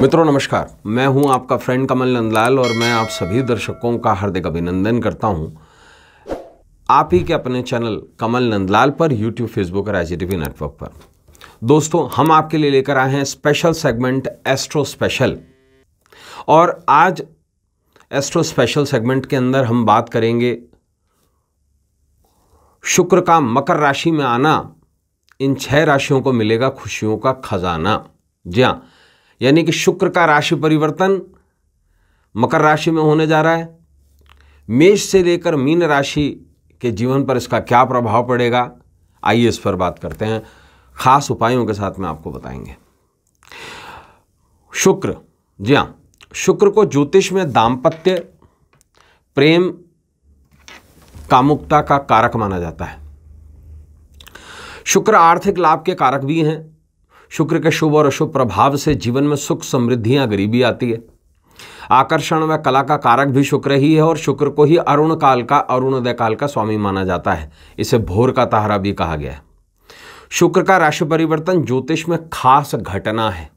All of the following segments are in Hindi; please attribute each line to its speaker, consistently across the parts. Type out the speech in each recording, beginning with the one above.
Speaker 1: मित्रों नमस्कार मैं हूं आपका फ्रेंड कमल नंदलाल और मैं आप सभी दर्शकों का हार्दिक अभिनंदन करता हूं आप ही के अपने चैनल कमल नंदलाल पर यूट्यूब फेसबुक और आई नेटवर्क पर दोस्तों हम आपके लिए लेकर आए हैं स्पेशल सेगमेंट एस्ट्रो स्पेशल और आज एस्ट्रो स्पेशल सेगमेंट के अंदर हम बात करेंगे शुक्र का मकर राशि में आना इन छह राशियों को मिलेगा खुशियों का खजाना जी हाँ यानी कि शुक्र का राशि परिवर्तन मकर राशि में होने जा रहा है मेष से लेकर मीन राशि के जीवन पर इसका क्या प्रभाव पड़ेगा आइए इस पर बात करते हैं खास उपायों के साथ में आपको बताएंगे शुक्र जी हाँ शुक्र को ज्योतिष में दाम्पत्य प्रेम कामुकता का कारक माना जाता है शुक्र आर्थिक लाभ के कारक भी हैं शुक्र के शुभ और अशुभ प्रभाव से जीवन में सुख समृद्धियां गरीबी आती है आकर्षण व कला का कारक भी शुक्र ही है और शुक्र को ही अरुण काल का अरुणोदय काल का स्वामी माना जाता है इसे भोर का तहारा भी कहा गया है शुक्र का राशि परिवर्तन ज्योतिष में खास घटना है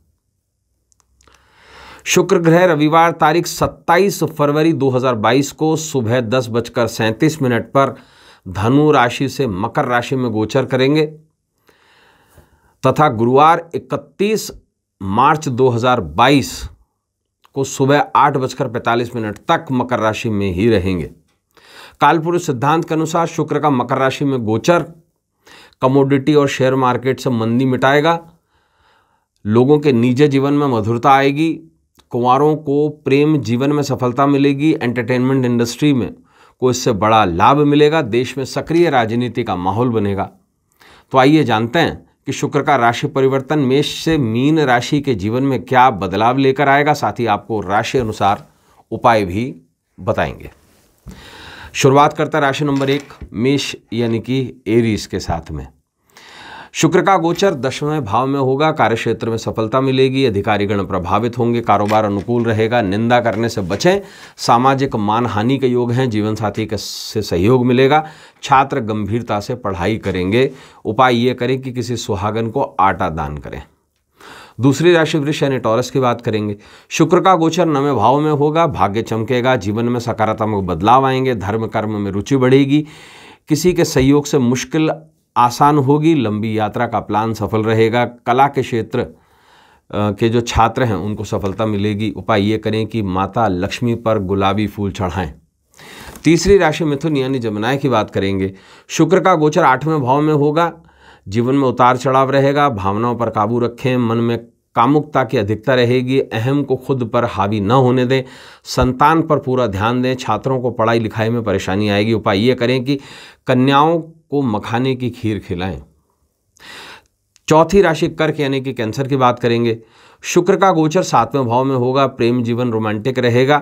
Speaker 1: शुक्र ग्रह रविवार तारीख 27 फरवरी 2022 को सुबह दस बजकर सैंतीस मिनट पर धनु राशि से मकर राशि में गोचर करेंगे तथा गुरुवार 31 मार्च 2022 को सुबह आठ बजकर पैंतालीस मिनट तक मकर राशि में ही रहेंगे कालपुरुष सिद्धांत के अनुसार शुक्र का मकर राशि में गोचर कमोडिटी और शेयर मार्केट से मंदी मिटाएगा लोगों के निजी जीवन में मधुरता आएगी कुंवरों को प्रेम जीवन में सफलता मिलेगी एंटरटेनमेंट इंडस्ट्री में को इससे बड़ा लाभ मिलेगा देश में सक्रिय राजनीति का माहौल बनेगा तो आइए जानते हैं कि शुक्र का राशि परिवर्तन मेष से मीन राशि के जीवन में क्या बदलाव लेकर आएगा साथ ही आपको राशि अनुसार उपाय भी बताएंगे शुरुआत करता राशि नंबर एक मेष यानी कि एरीज के साथ में शुक्र का गोचर दशमय भाव में होगा कार्य क्षेत्र में सफलता मिलेगी अधिकारीगण प्रभावित होंगे कारोबार अनुकूल रहेगा निंदा करने से बचें सामाजिक मान हानि के योग हैं जीवन साथी के से सहयोग मिलेगा छात्र गंभीरता से पढ़ाई करेंगे उपाय ये करें कि किसी सुहागन को आटा दान करें दूसरी राशि वृक्ष यानी टॉरस की बात करेंगे शुक्र का गोचर नवे भाव में होगा भाग्य चमकेगा जीवन में सकारात्मक बदलाव आएंगे धर्म कर्म में रुचि बढ़ेगी किसी के सहयोग से मुश्किल आसान होगी लंबी यात्रा का प्लान सफल रहेगा कला के क्षेत्र के जो छात्र हैं उनको सफलता मिलेगी उपाय ये करें कि माता लक्ष्मी पर गुलाबी फूल चढ़ाएं तीसरी राशि मिथुन यानी जमुनाय की बात करेंगे शुक्र का गोचर आठवें भाव में होगा जीवन में उतार चढ़ाव रहेगा भावनाओं पर काबू रखें मन में कामुकता की अधिकता रहेगी अहम को खुद पर हावी न होने दें संतान पर पूरा ध्यान दें छात्रों को पढ़ाई लिखाई में परेशानी आएगी उपाय ये करें कि कन्याओं को मखाने की खीर खिलाएं चौथी राशि कर्क यानी कि कैंसर की बात करेंगे शुक्र का गोचर सातवें भाव में होगा प्रेम जीवन रोमांटिक रहेगा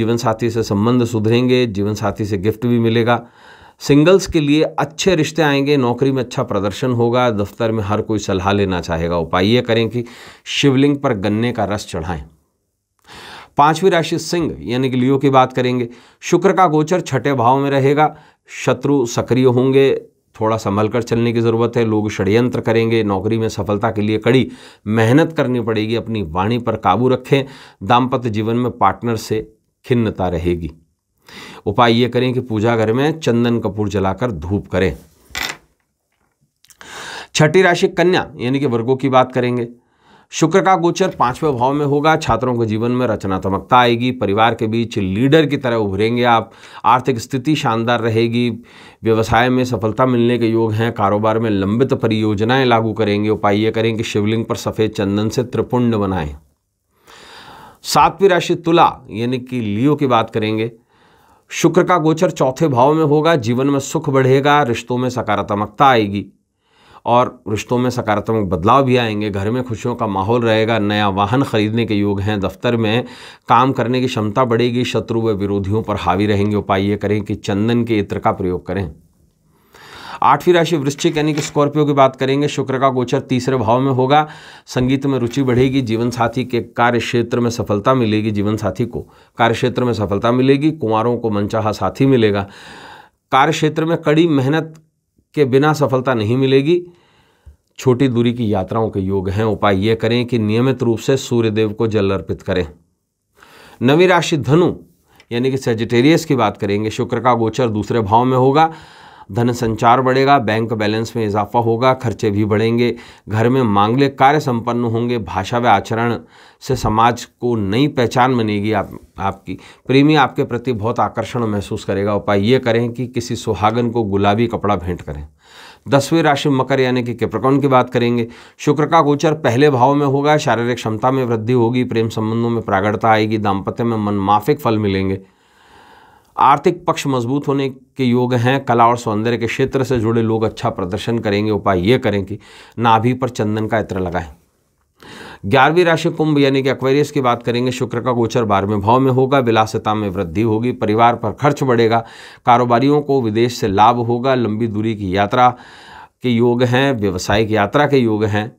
Speaker 1: जीवन साथी से संबंध सुधरेंगे जीवन साथी से गिफ्ट भी मिलेगा सिंगल्स के लिए अच्छे रिश्ते आएंगे नौकरी में अच्छा प्रदर्शन होगा दफ्तर में हर कोई सलाह लेना चाहेगा उपाय ये करें कि शिवलिंग पर गन्ने का रस चढ़ाएं पांचवी राशि सिंह यानी कि लियो की बात करेंगे शुक्र का गोचर छठे भाव में रहेगा शत्रु सक्रिय होंगे थोड़ा संभल कर चलने की ज़रूरत है लोग षड्यंत्र करेंगे नौकरी में सफलता के लिए कड़ी मेहनत करनी पड़ेगी अपनी वाणी पर काबू रखें दाम्पत्य जीवन में पार्टनर से खिन्नता रहेगी उपाय ये करें कि पूजा घर में चंदन कपूर जलाकर धूप करें छठी राशि कन्या यानी कि वर्गों की बात करेंगे शुक्र का गोचर पांचवें भाव में होगा छात्रों के जीवन में रचनात्मकता आएगी परिवार के बीच लीडर की तरह उभरेंगे आप आर्थिक स्थिति शानदार रहेगी व्यवसाय में सफलता मिलने के योग हैं कारोबार में लंबित परियोजनाएं लागू करेंगे उपाय ये करें कि शिवलिंग पर सफ़ेद चंदन से त्रिपुंड बनाएं सातवीं राशि तुला यानी कि लियो की बात करेंगे शुक्र का गोचर चौथे भाव में होगा जीवन में सुख बढ़ेगा रिश्तों में सकारात्मकता आएगी और रिश्तों में सकारात्मक बदलाव भी आएंगे घर में खुशियों का माहौल रहेगा नया वाहन खरीदने के योग हैं दफ्तर में काम करने की क्षमता बढ़ेगी शत्रु व विरोधियों पर हावी रहेंगे उपाय ये करें कि चंदन के इत्र का प्रयोग करें आठवीं राशि वृश्चिक यानी कि स्कॉर्पियो की बात करेंगे शुक्र का गोचर तीसरे भाव में होगा संगीत में रुचि बढ़ेगी जीवन साथी के कार्य क्षेत्र में सफलता मिलेगी जीवन साथी को कार्य क्षेत्र में सफलता मिलेगी कुमारों को मनचाहा साथी मिलेगा कार्य क्षेत्र में कड़ी मेहनत के बिना सफलता नहीं मिलेगी छोटी दूरी की यात्राओं के योग हैं उपाय ये करें कि नियमित रूप से सूर्यदेव को जल अर्पित करें नवी राशि धनु यानी कि सेजिटेरियस की बात करेंगे शुक्र का गोचर दूसरे भाव में होगा धन संचार बढ़ेगा बैंक बैलेंस में इजाफा होगा खर्चे भी बढ़ेंगे घर में मांगलिक कार्य संपन्न होंगे भाषा व आचरण से समाज को नई पहचान बनेगी आप आपकी प्रेमी आपके प्रति बहुत आकर्षण महसूस करेगा उपाय ये करें कि किसी सुहागन को गुलाबी कपड़ा भेंट करें दसवीं राशि मकर यानी कि कैप्रिकॉन की बात करेंगे शुक्र का गोचर पहले भाव में होगा शारीरिक क्षमता में वृद्धि होगी प्रेम संबंधों में प्रागढ़ता आएगी दाम्पत्य में मनमाफिक फल मिलेंगे आर्थिक पक्ष मजबूत होने के योग हैं कला और सौंदर्य के क्षेत्र से जुड़े लोग अच्छा प्रदर्शन करेंगे उपाय ये करें कि नाभि पर चंदन का इत्र लगाएं ग्यारहवीं राशि कुंभ यानी कि अक्वेरियस की बात करेंगे शुक्र का गोचर बारहवें भाव में होगा विलासिता में वृद्धि होगी परिवार पर खर्च बढ़ेगा कारोबारियों को विदेश से लाभ होगा लंबी दूरी की यात्रा के योग हैं व्यवसायिक यात्रा के योग हैं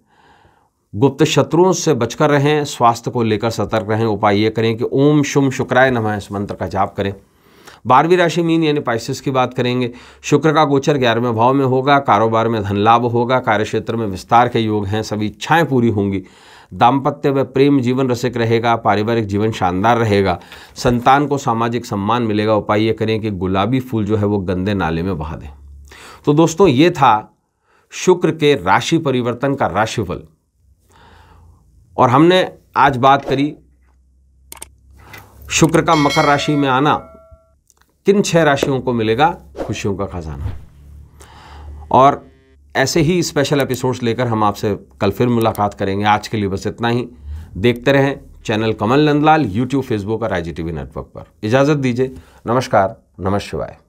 Speaker 1: गुप्त शत्रुओं से बचकर रहें स्वास्थ्य को लेकर सतर्क रहें उपाय ये करें कि ओम शुम शुक्राय नमः इस मंत्र का जाप करें बारहवीं राशि मीन यानी पाइसिस की बात करेंगे शुक्र का गोचर ग्यारहवें भाव में होगा कारोबार में धन लाभ होगा कार्यक्षेत्र में विस्तार के योग हैं सभी इच्छाएं पूरी होंगी दाम्पत्य व प्रेम जीवन रसिक रहेगा पारिवारिक जीवन शानदार रहेगा संतान को सामाजिक सम्मान मिलेगा उपाय ये करें कि गुलाबी फूल जो है वो गंदे नाले में बहा दें तो दोस्तों ये था शुक्र के राशि परिवर्तन का राशिफल और हमने आज बात करी शुक्र का मकर राशि में आना किन छह राशियों को मिलेगा खुशियों का खजाना और ऐसे ही स्पेशल एपिसोड्स लेकर हम आपसे कल फिर मुलाकात करेंगे आज के लिए बस इतना ही देखते रहें channel Kamal Nandlal YouTube Facebook और आई नेटवर्क पर इजाज़त दीजिए नमस्कार नमस्वाय